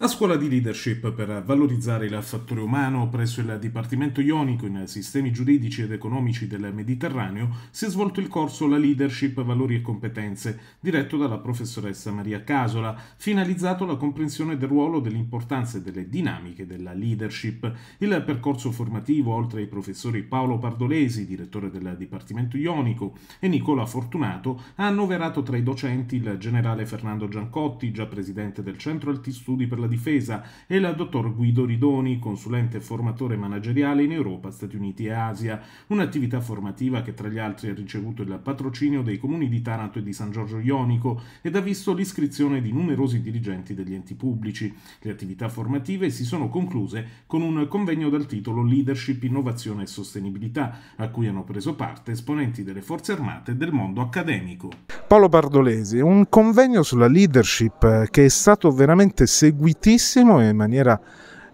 A scuola di leadership per valorizzare il fattore umano presso il Dipartimento Ionico in Sistemi Giuridici ed Economici del Mediterraneo si è svolto il corso La Leadership, Valori e Competenze, diretto dalla professoressa Maria Casola, finalizzato alla comprensione del ruolo, dell'importanza e delle dinamiche della leadership. Il percorso formativo, oltre ai professori Paolo Pardolesi, direttore del Dipartimento Ionico, e Nicola Fortunato, ha annoverato tra i docenti il generale Fernando Giancotti, già presidente del Centro Alti Studi per la difesa, e la dottor Guido Ridoni, consulente e formatore manageriale in Europa, Stati Uniti e Asia, un'attività formativa che tra gli altri ha ricevuto il patrocinio dei comuni di Taranto e di San Giorgio Ionico ed ha visto l'iscrizione di numerosi dirigenti degli enti pubblici. Le attività formative si sono concluse con un convegno dal titolo Leadership, Innovazione e Sostenibilità, a cui hanno preso parte esponenti delle forze armate e del mondo accademico. Paolo Bardolesi, un convegno sulla leadership eh, che è stato veramente seguito altissimo e in maniera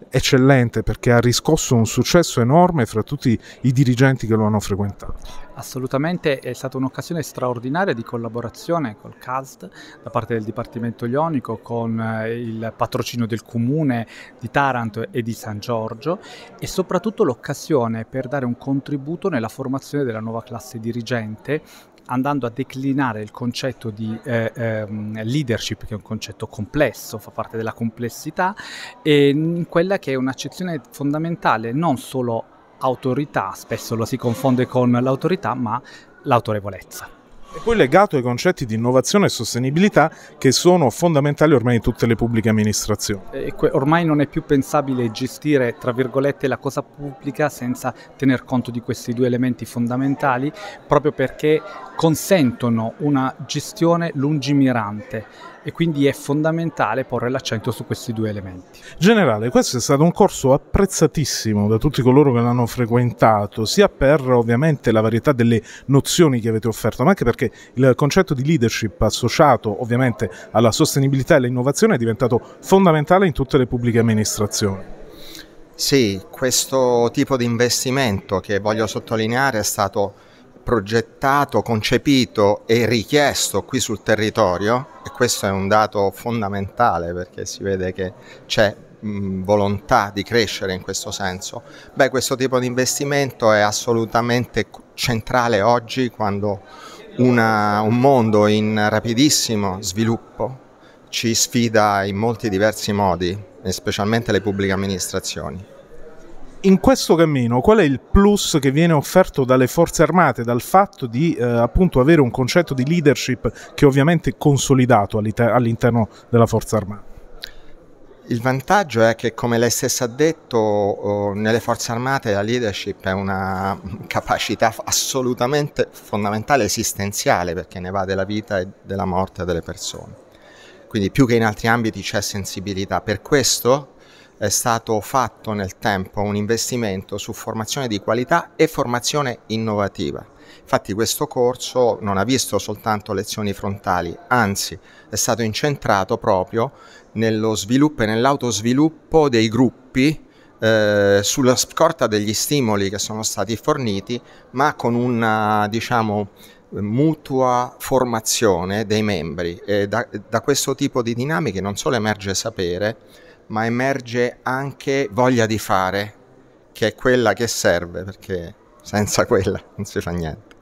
eccellente perché ha riscosso un successo enorme fra tutti i dirigenti che lo hanno frequentato. Assolutamente è stata un'occasione straordinaria di collaborazione col CAST da parte del Dipartimento Ionico con eh, il patrocino del Comune di Taranto e di San Giorgio e soprattutto l'occasione per dare un contributo nella formazione della nuova classe dirigente andando a declinare il concetto di eh, eh, leadership, che è un concetto complesso, fa parte della complessità, e in quella che è un'accezione fondamentale, non solo autorità, spesso lo si confonde con l'autorità, ma l'autorevolezza. E poi legato ai concetti di innovazione e sostenibilità che sono fondamentali ormai in tutte le pubbliche amministrazioni. ormai non è più pensabile gestire, tra virgolette, la cosa pubblica senza tener conto di questi due elementi fondamentali, proprio perché consentono una gestione lungimirante e quindi è fondamentale porre l'accento su questi due elementi. Generale, questo è stato un corso apprezzatissimo da tutti coloro che l'hanno frequentato, sia per ovviamente la varietà delle nozioni che avete offerto, ma anche perché il concetto di leadership associato ovviamente alla sostenibilità e all'innovazione è diventato fondamentale in tutte le pubbliche amministrazioni. Sì, questo tipo di investimento che voglio sottolineare è stato progettato, concepito e richiesto qui sul territorio, e questo è un dato fondamentale perché si vede che c'è volontà di crescere in questo senso, beh questo tipo di investimento è assolutamente centrale oggi quando una, un mondo in rapidissimo sviluppo ci sfida in molti diversi modi, specialmente le pubbliche amministrazioni in questo cammino qual è il plus che viene offerto dalle forze armate, dal fatto di eh, appunto avere un concetto di leadership che è ovviamente è consolidato all'interno della forza armata? Il vantaggio è che, come lei stessa ha detto, oh, nelle forze armate la leadership è una capacità assolutamente fondamentale, esistenziale, perché ne va della vita e della morte delle persone. Quindi più che in altri ambiti c'è sensibilità. Per questo è stato fatto nel tempo un investimento su formazione di qualità e formazione innovativa. Infatti questo corso non ha visto soltanto lezioni frontali, anzi è stato incentrato proprio nello sviluppo e nell'autosviluppo dei gruppi eh, sulla scorta degli stimoli che sono stati forniti, ma con una diciamo, mutua formazione dei membri. Da, da questo tipo di dinamiche non solo emerge sapere, ma emerge anche voglia di fare, che è quella che serve, perché senza quella non si fa niente.